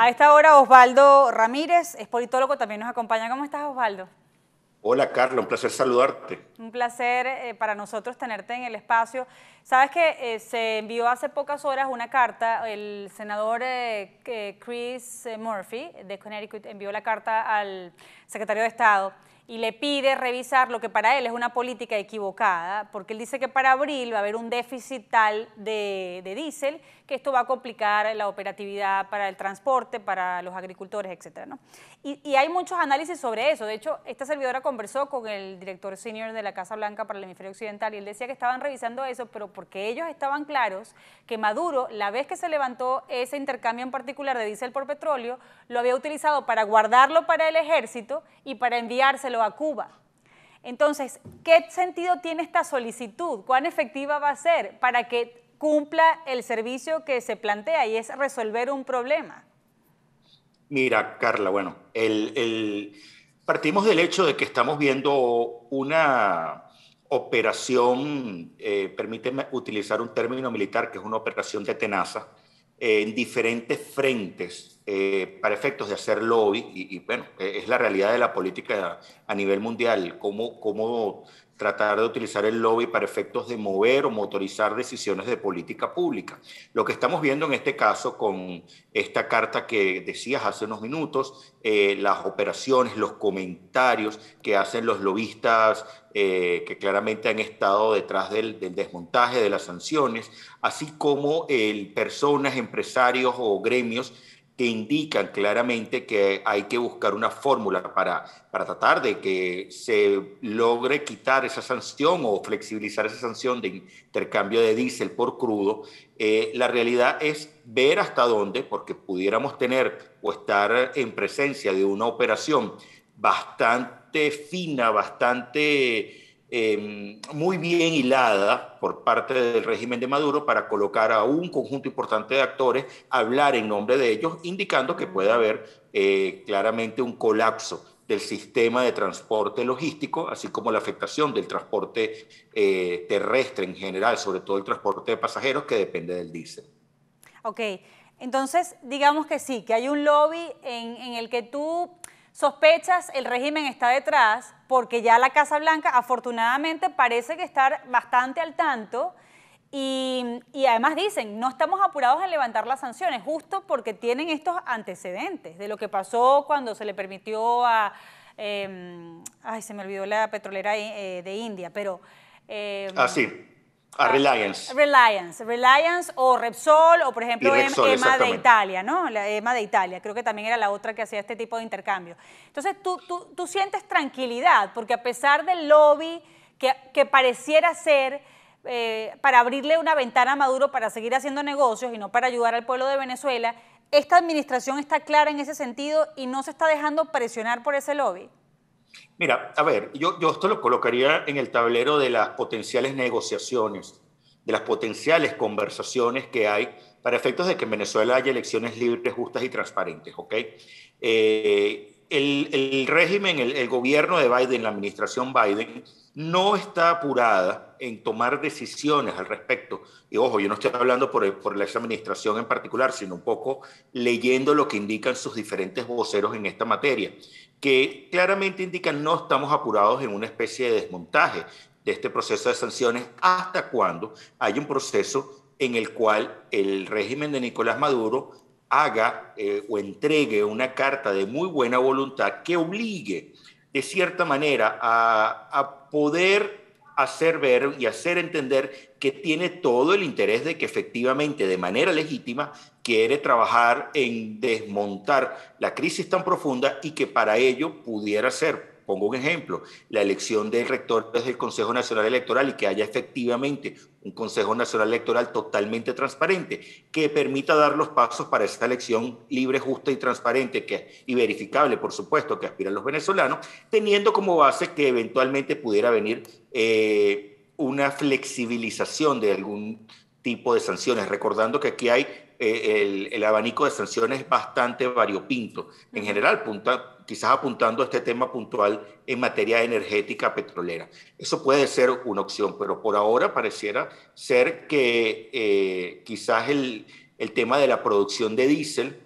A esta hora Osvaldo Ramírez es politólogo, también nos acompaña. ¿Cómo estás Osvaldo? Hola Carla, un placer saludarte. Un placer eh, para nosotros tenerte en el espacio. Sabes que eh, se envió hace pocas horas una carta, el senador eh, Chris Murphy de Connecticut envió la carta al secretario de Estado y le pide revisar lo que para él es una política equivocada, porque él dice que para abril va a haber un déficit tal de, de diésel que esto va a complicar la operatividad para el transporte, para los agricultores, etc. y, hay muchos análisis sobre eso. De hecho, esta servidora conversó con el director senior de la Casa Blanca para el Hemisferio Occidental y él decía que estaban revisando eso, pero porque ellos estaban claros que Maduro, la vez que se levantó ese intercambio en particular de diésel por petróleo, lo había utilizado para guardarlo para el ejército y para enviárselo a Cuba. Entonces, ¿qué sentido tiene esta solicitud? ¿Cuán efectiva va a ser para que cumpla el servicio que se plantea y es resolver un problema? Mira, Carla, bueno, partimos del hecho de que estamos viendo una operación, eh, permíteme utilizar un término militar, que es una operación de tenaza, en diferentes frentes eh, para efectos de hacer lobby, y, y, bueno, e, es la realidad de la política a nivel mundial, cómo, cómo tratar de utilizar el lobby para efectos de mover o motorizar decisiones de política pública. Lo que estamos viendo en este caso con esta carta que decías hace unos minutos, eh, las operaciones, los comentarios que hacen los lobistas eh, que claramente han estado detrás del, desmontaje de las sanciones, así como personas, empresarios o gremios que indican claramente que hay que buscar una fórmula para, para tratar de que se logre quitar esa sanción o flexibilizar esa sanción de intercambio de diésel por crudo, eh, la realidad es ver hasta dónde, porque pudiéramos tener o estar en presencia de una operación bastante fina, bastante Em, muy bien hilada por parte del régimen de Maduro para colocar a un conjunto importante de actores, hablar en nombre de ellos, indicando que puede haber eh, claramente un colapso del sistema de transporte logístico, así como la afectación del transporte eh, terrestre en general, sobre todo el transporte de pasajeros que depende del diésel. Ok, entonces digamos que sí, que hay un lobby en el que tú sospechas el régimen está detrás, porque ya la Casa Blanca afortunadamente parece que estar bastante al tanto y, además dicen, no estamos apurados en levantar las sanciones, justo porque tienen estos antecedentes de lo que pasó cuando se le permitió a, em, ay, se me olvidó la petrolera eh, de India, pero... Eh, Ah, ah, Reliance. Reliance, Reliance o Repsol o por ejemplo EMA em, de Italia, ¿no? de Italia, creo que también era la otra que hacía este tipo de intercambio. Entonces tú, tú, sientes tranquilidad porque a pesar del lobby que, pareciera ser eh, para abrirle una ventana a Maduro para seguir haciendo negocios y no para ayudar al pueblo de Venezuela, esta administración está clara en ese sentido y no se está dejando presionar por ese lobby. Mira, a ver, yo, esto lo colocaría en el tablero de las potenciales negociaciones, de las potenciales conversaciones que hay para efectos de que en Venezuela haya elecciones libres, justas y transparentes, ¿ok? Eh, el, régimen, el, gobierno de Biden, la administración Biden, no está apurada en tomar decisiones al respecto. Y ojo, yo no estoy hablando por, la administración en particular, sino un poco leyendo lo que indican sus diferentes voceros en esta materia, que claramente indican no estamos apurados en una especie de desmontaje de este proceso de sanciones hasta cuando hay un proceso en el cual el régimen de Nicolás Maduro haga eh, o entregue una carta de muy buena voluntad que obligue de cierta manera a, a poder hacer ver y hacer entender que tiene todo el interés de que efectivamente de manera legítima quiere trabajar en desmontar la crisis tan profunda y que para ello pudiera ser pongo un ejemplo, la elección del rector desde el Consejo Nacional Electoral y que haya efectivamente un Consejo Nacional Electoral totalmente transparente, que permita dar los pasos para esta elección libre, justa y transparente que, y verificable, por supuesto, que aspiran los venezolanos, teniendo como base que eventualmente pudiera venir eh, una flexibilización de algún tipo de sanciones, recordando que aquí hay eh, el, el, abanico de sanciones bastante variopinto. En general, punta, quizás apuntando a este tema puntual en materia energética petrolera. Eso puede ser una opción, pero por ahora pareciera ser que eh, quizás el, tema de la producción de diésel,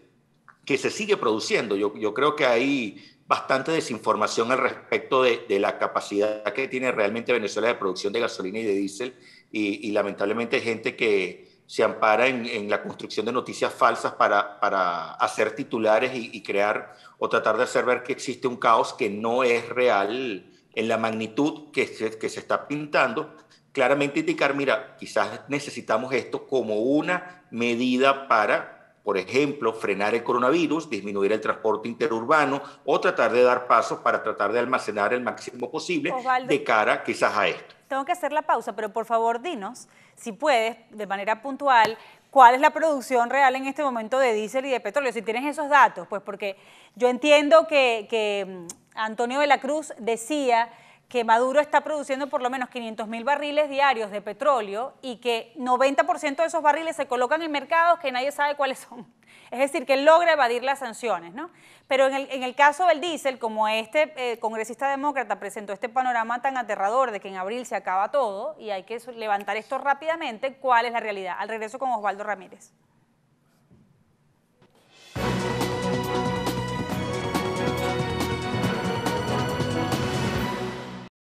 que se sigue produciendo, yo, yo creo que hay bastante desinformación al respecto de, la capacidad que tiene realmente Venezuela de producción de gasolina y de diésel, y, y lamentablemente gente que se ampara en, la construcción de noticias falsas para, para hacer titulares y, crear o tratar de hacer ver que existe un caos que no es real en la magnitud que que se está pintando. Claramente indicar, mira, quizás necesitamos esto como una medida para por ejemplo, frenar el coronavirus, disminuir el transporte interurbano o tratar de dar pasos para tratar de almacenar el máximo posible de cara quizás a esto. Tengo que hacer la pausa, pero por favor dinos, si puedes, de manera puntual, cuál es la producción real en este momento de diésel y de petróleo, si tienes esos datos, pues porque yo entiendo que, que mm, Antonio de la Cruz decía que Maduro está produciendo por lo menos 500 mil barriles diarios de petróleo y que 90% de esos barriles se colocan en mercados que nadie sabe cuáles son. Es decir, que logra evadir las sanciones, ¿no? Pero en el, en el caso del diésel, como este eh, congresista demócrata presentó este panorama tan aterrador de que en abril se acaba todo y hay que levantar esto rápidamente, ¿cuál es la realidad? Al regreso con Osvaldo Ramírez.